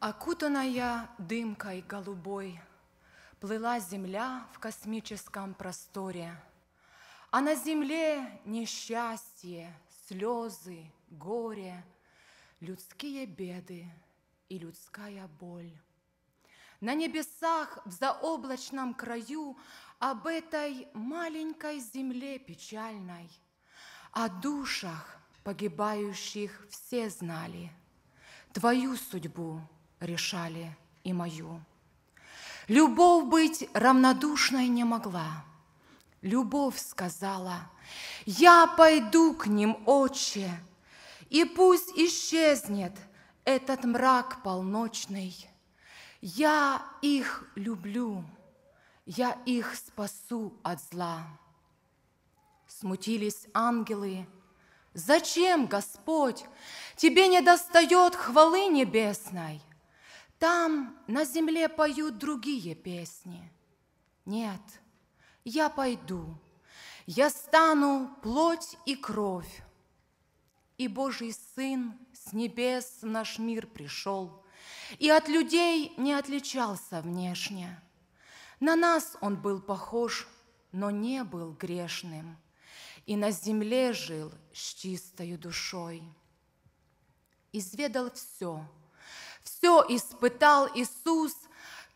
Окутанная дымкой голубой, Плыла земля в космическом просторе, А на земле несчастье, слезы, горе, Людские беды и людская боль. На небесах в заоблачном краю Об этой маленькой земле печальной, О душах погибающих все знали, Твою судьбу — решали и мою. Любовь быть равнодушной не могла. Любовь сказала, «Я пойду к ним, отче, и пусть исчезнет этот мрак полночный. Я их люблю, я их спасу от зла». Смутились ангелы, «Зачем, Господь, тебе не достает хвалы небесной?» Там на земле поют другие песни. Нет, я пойду, я стану плоть и кровь. И Божий Сын с небес в наш мир пришел, и от людей не отличался внешне. На нас он был похож, но не был грешным, и на земле жил с чистою душой. Изведал все — все испытал Иисус,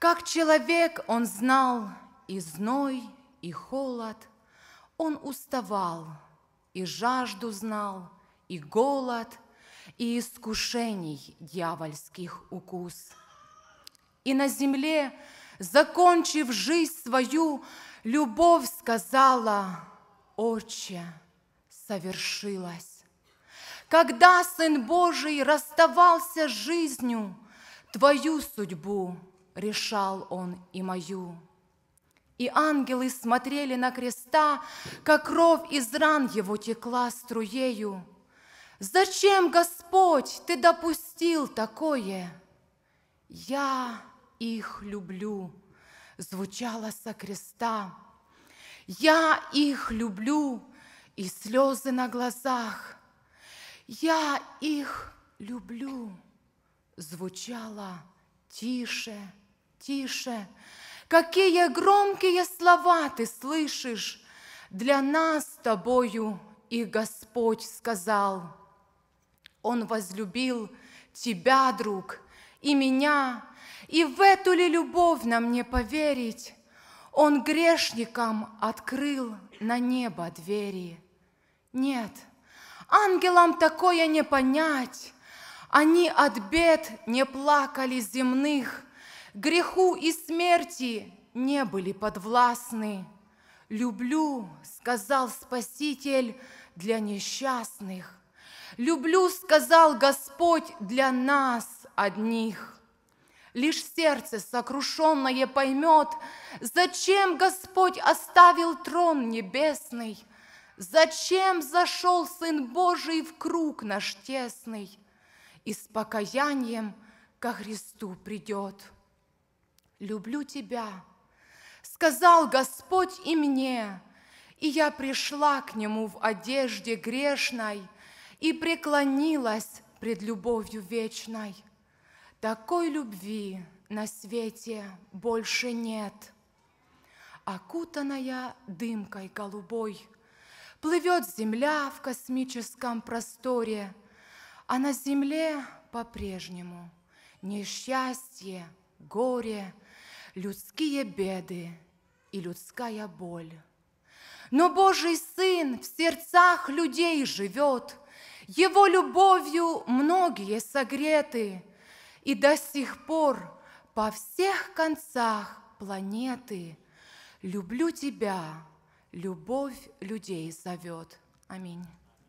как человек он знал и зной, и холод. Он уставал, и жажду знал, и голод, и искушений дьявольских укус. И на земле, закончив жизнь свою, любовь сказала, «Отче, совершилось». Когда Сын Божий расставался с жизнью, Твою судьбу решал он и мою. И ангелы смотрели на креста, как кровь из ран его текла струею. Зачем, Господь, ты допустил такое? Я их люблю, звучало со креста. Я их люблю, и слезы на глазах. Я их люблю звучало тише, тише. Какие громкие слова ты слышишь, для нас с тобою и Господь сказал. Он возлюбил тебя, друг, и меня, и в эту ли любовь нам не поверить? Он грешникам открыл на небо двери. Нет, ангелам такое не понять, они от бед не плакали земных, Греху и смерти не были подвластны. «Люблю», — сказал Спаситель, — «для несчастных». «Люблю», — сказал Господь, — «для нас одних». Лишь сердце сокрушенное поймет, Зачем Господь оставил трон небесный, Зачем зашел Сын Божий в круг наш тесный — и с покаянием ко Христу придет. Люблю тебя, сказал Господь и мне, и я пришла к Нему в одежде грешной и преклонилась пред любовью вечной. Такой любви на свете больше нет. Окутанная дымкой голубой, Плывет земля в космическом просторе — а на земле по-прежнему несчастье, горе, людские беды и людская боль. Но Божий Сын в сердцах людей живет, Его любовью многие согреты, И до сих пор по всех концах планеты Люблю тебя, любовь людей зовет. Аминь.